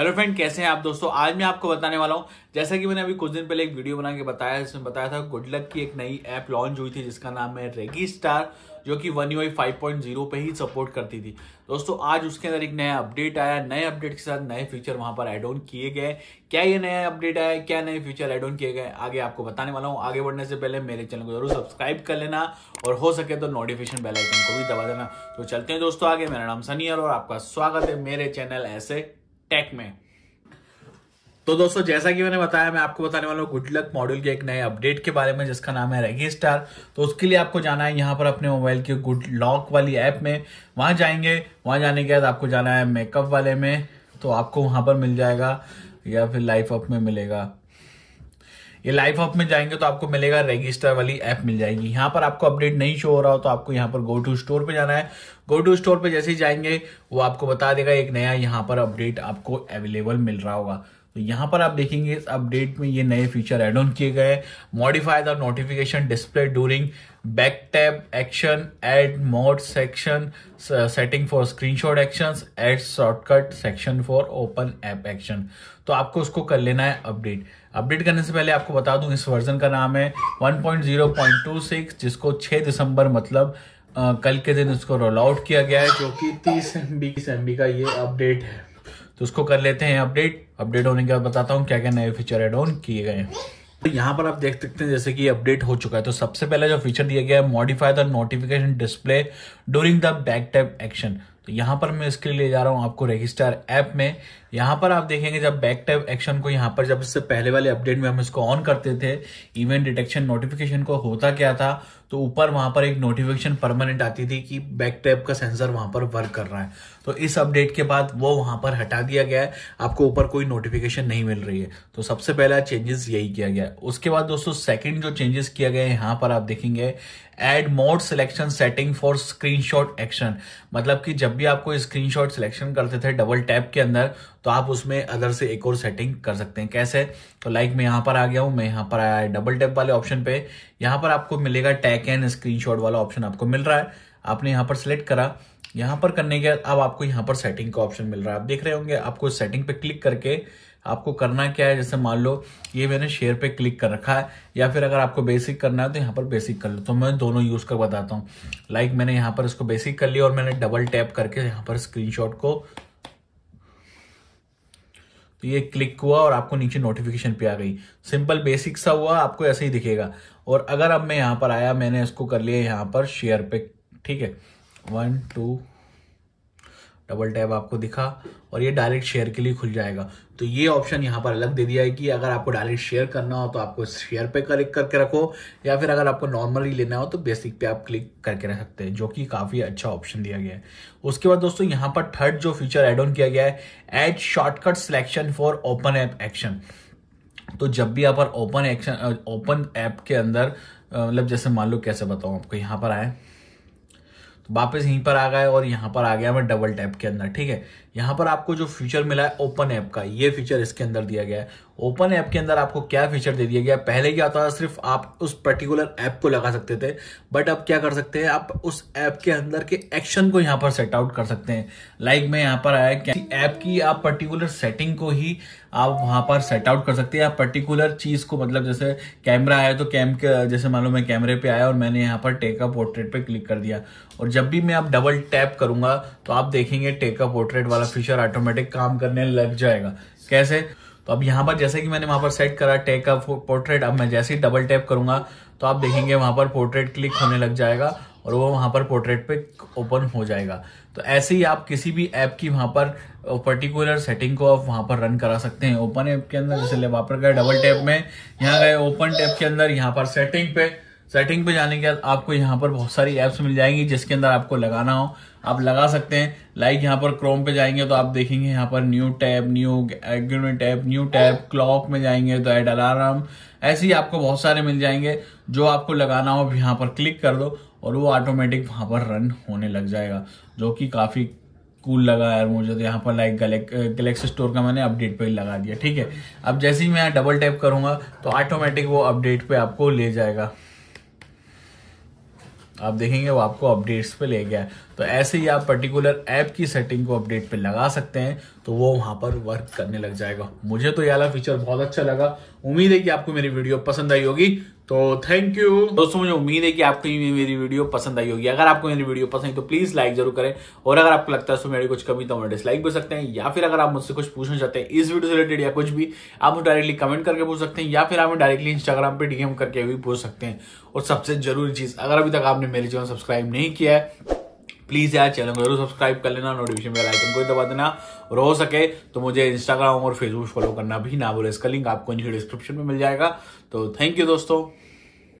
hello friend कैसे हैं आप दोस्तों आज मैं आपको बताने वाला हूं जैसा कि मैंने अभी कुछ दिन पहले एक वीडियो बना के बताया जिसमें बताया था गुड लक की एक नई ऐप लॉन्च हुई थी जिसका नाम है रेगी स्टार जो कि one UI five point zero पे ही सपोर्ट करती थी दोस्तों आज उसके अंदर एक नया अपडेट आया नए अपडेट के साथ नए फीचर वहां पर एड ऑन किए गए क्या ये नया अपडेट आया क्या नए फीचर एड ऑन किए गए आगे आपको बताने वाला हूँ आगे बढ़ने से पहले मेरे चैनल को जरूर सब्सक्राइब कर लेना और हो सके तो नोटिफिकेशन बेल आइकन को भी दबा देना तो चलते हैं दोस्तों आगे मेरा नाम सनी और आपका स्वागत है मेरे चैनल ऐसे टेक में तो दोस्तों जैसा कि मैंने बताया मैं आपको बताने वाला हूँ गुडलक मॉड्यूल के एक नए अपडेट के बारे में जिसका नाम है रेगी स्टार तो उसके लिए आपको जाना है यहाँ पर अपने मोबाइल के गुड लॉक वाली ऐप में वहां जाएंगे वहां जाने के बाद आपको जाना है मेकअप वाले में तो आपको वहां पर मिल जाएगा या फिर लाइफ अप में मिलेगा ये लाइव हॉप में जाएंगे तो आपको मिलेगा रजिस्टर वाली ऐप मिल जाएगी यहाँ पर आपको अपडेट नहीं शो हो रहा हो तो आपको यहाँ पर गो टू स्टोर पे जाना है गो टू स्टोर पे जैसे ही जाएंगे वो आपको बता देगा एक नया यहाँ पर अपडेट आपको अवेलेबल मिल रहा होगा तो यहाँ पर आप देखेंगे इस अपडेट में ये नए फीचर एड ऑन किए गए modify the notification display during back tap action add mode section setting for screenshot actions add shortcut section for open app action तो आपको उसको कर लेना है अपडेट अपडेट करने से पहले आपको बता दूं इस वर्जन का नाम है 1.0.26 जिसको 6 दिसंबर मतलब आ, कल के दिन उसको रोल आउट किया गया है जो कि 30 एम बी का ये अपडेट है तो उसको कर लेते हैं अपडेट अपडेट होने के बाद बताता हूँ क्या क्या नए फीचर एड ऑन किए गए हैं तो यहाँ पर आप देख सकते हैं जैसे कि अपडेट हो चुका है तो सबसे पहले जो फीचर दिया गया है modify the notification display during the back tap action तो यहाँ पर मैं इसके लिए जा रहा हूँ आपको रजिस्टर ऐप में यहाँ पर आप देखेंगे जब बैक टैब एक्शन को यहाँ पर जब इससे पहले वाले अपडेट में हम इसको ऑन करते थे इवेंट डिटेक्शन नोटिफिकेशन को होता क्या था तो ऊपर वहां पर एक नोटिफिकेशन परमानेंट आती थी कि बैक टैब का सेंसर वहां पर वर्क कर रहा है तो इस अपडेट के बाद वो वहां पर हटा दिया गया है आपको ऊपर कोई नोटिफिकेशन नहीं मिल रही है तो सबसे पहला चेंजेस यही किया गया उसके बाद दोस्तों सेकंड जो चेंजेस किया गया है यहाँ पर आप देखेंगे add mode selection setting for screenshot action मतलब कि जब भी आपको स्क्रीनशॉट सिलेक्शन करते थे डबल टैप के अंदर तो आप उसमें अदर से एक और सेटिंग कर सकते हैं कैसे तो लाइक मैं यहां पर आ गया हूं मैं यहां पर आया है डबल टैप वाले ऑप्शन पे यहां पर आपको मिलेगा टैक एंड स्क्रीनशॉट वाला ऑप्शन आपको मिल रहा है आपने यहाँ पर सिलेक्ट करा यहाँ पर करने के बाद अब आपको यहाँ पर सेटिंग का ऑप्शन मिल रहा है आप देख रहे होंगे आपको सेटिंग पे क्लिक करके आपको करना क्या है जैसे मान लो ये मैंने शेयर पे क्लिक कर रखा है या फिर अगर आपको बेसिक करना है तो यहाँ पर बेसिक कर लो तो मैं दोनों यूज़ कर बताता हूँ लाइक मैंने यहाँ पर इसको बेसिक कर लिया और मैंने डबल टैप करके यहाँ पर स्क्रीनशॉट को तो ये क्लिक हुआ और आपको नीचे नोटिफिकेशन पे आ गई सिंपल बेसिक सा हुआ आपको ऐसे ही दिखेगा और अगर अब मैं यहाँ पर आया मैंने इसको कर लिया यहाँ पर शेयर पे ठीक है वन टू डबल टैप आपको दिखा और ये डायरेक्ट शेयर के लिए खुल जाएगा तो ये ऑप्शन यहाँ पर अलग दे दिया है कि अगर आपको डायरेक्ट शेयर करना हो तो आपको शेयर पे क्लिक करके रखो या फिर अगर आपको नॉर्मली लेना हो तो बेसिक पे आप क्लिक करके रख सकते हैं जो कि काफ़ी अच्छा ऑप्शन दिया गया है उसके बाद दोस्तों यहाँ पर थर्ड जो फीचर एड ऑन किया गया है add shortcut selection for open app action तो जब भी आप ओपन एक्शन ओपन ऐप के अंदर मतलब जैसे मान लो कैसे बताऊँ आपको यहाँ पर आए तो वापस यहीं पर आ गए और यहाँ पर आ गया मैं डबल टैप के अंदर ठीक है यहाँ पर आपको जो फीचर मिला है ओपन ऐप का ये फीचर इसके अंदर दिया गया है ओपन ऐप के अंदर आपको क्या फीचर दे दिया गया पहले क्या होता था सिर्फ आप उस पर्टिकुलर ऐप को लगा सकते थे बट अब क्या कर सकते हैं आप उस ऐप के अंदर के एक्शन को यहाँ पर सेट आउट कर सकते हैं लाइक like मैं यहाँ पर आया कि ऐप की आप पर्टिकुलर सेटिंग को ही आप वहां पर सेट आउट कर सकते हैं आप पर्टिकुलर चीज को मतलब जैसे कैमरा आया तो कैम के जैसे मान लो मैं कैमरे पे आया और मैंने यहाँ पर टेकअप पोर्ट्रेट पे क्लिक कर दिया और जब भी मैं आप डबल टैप करूंगा तो आप देखेंगे टेकअप पोर्ट्रेट वाला वाला फीचर ऑटोमेटिक काम करने लग जाएगा कैसे तो अब यहाँ पर जैसे कि मैंने वहां पर सेट करा टेक अप पोर्ट्रेट अब मैं जैसे ही डबल टैप करूंगा तो आप देखेंगे वहां पर पोर्ट्रेट क्लिक होने लग जाएगा और वो वहां पर पोर्ट्रेट पे ओपन हो जाएगा तो ऐसे ही आप किसी भी ऐप की वहां पर पर्टिकुलर सेटिंग को आप वहां पर रन करा सकते हैं ओपन ऐप के अंदर जैसे वहां पर गए डबल टैप में यहाँ गए ओपन टैप के अंदर यहाँ पर सेटिंग पे सेटिंग पे जाने के बाद आपको यहाँ पर बहुत सारी एप्स मिल जाएंगी जिसके अंदर आपको लगाना हो आप लगा सकते हैं लाइक यहाँ पर क्रोम पे जाएंगे तो आप देखेंगे यहाँ पर new tab new agreement tab new tab clock में जाएंगे तो एड अलार्म ऐसे ही आपको बहुत सारे मिल जाएंगे जो आपको लगाना हो यहाँ पर क्लिक कर दो और वो ऑटोमेटिक वहाँ पर रन होने लग जाएगा जो कि काफ़ी कूल लगा यार मुझे तो यहाँ पर लाइक गलेक्सी स्टोर का मैंने अपडेट पे लगा दिया ठीक है अब जैसे ही मैं डबल टैप करूँगा तो ऑटोमेटिक वो अपडेट पे आपको ले जाएगा आप देखेंगे वो आपको अपडेट्स पे ले गया तो ऐसे ही आप पर्टिकुलर ऐप की सेटिंग को अपडेट पे लगा सकते हैं तो वो वहां पर वर्क करने लग जाएगा मुझे तो ये वाला फीचर बहुत अच्छा लगा उम्मीद है कि आपको मेरी वीडियो पसंद आई होगी तो थैंक यू दोस्तों मुझे उम्मीद है कि आपको मेरी वीडियो पसंद आई होगी अगर आपको मेरी वीडियो पसंद है तो प्लीज लाइक जरूर करें और अगर आपको लगता है तो मेरी कुछ कमी तो हमें डिसलाइक भी सकते हैं या फिर अगर आप मुझसे कुछ पूछना चाहते हैं इस वीडियो से रिलेटेड या कुछ भी आप मुझे डायरेक्टली कमेंट करके पूछ सकते हैं या फिर आप डायरेक्टली इंस्टाग्राम पर डीएम करके भी पूछ सकते हैं और सबसे जरूरी चीज अगर अभी तक आपने मेरे चैनल सब्सक्राइब नहीं किया है प्लीज यार चैनल को जरूर सब्सक्राइब कर लेना नोटिफिकेशन बेल आइकन को दबा देना और हो सके तो मुझे इंस्टाग्राम और फेसबुक फॉलो करना भी ना बोले इसका लिंक आपको नीचे डिस्क्रिप्शन में मिल जाएगा तो थैंक यू दोस्तों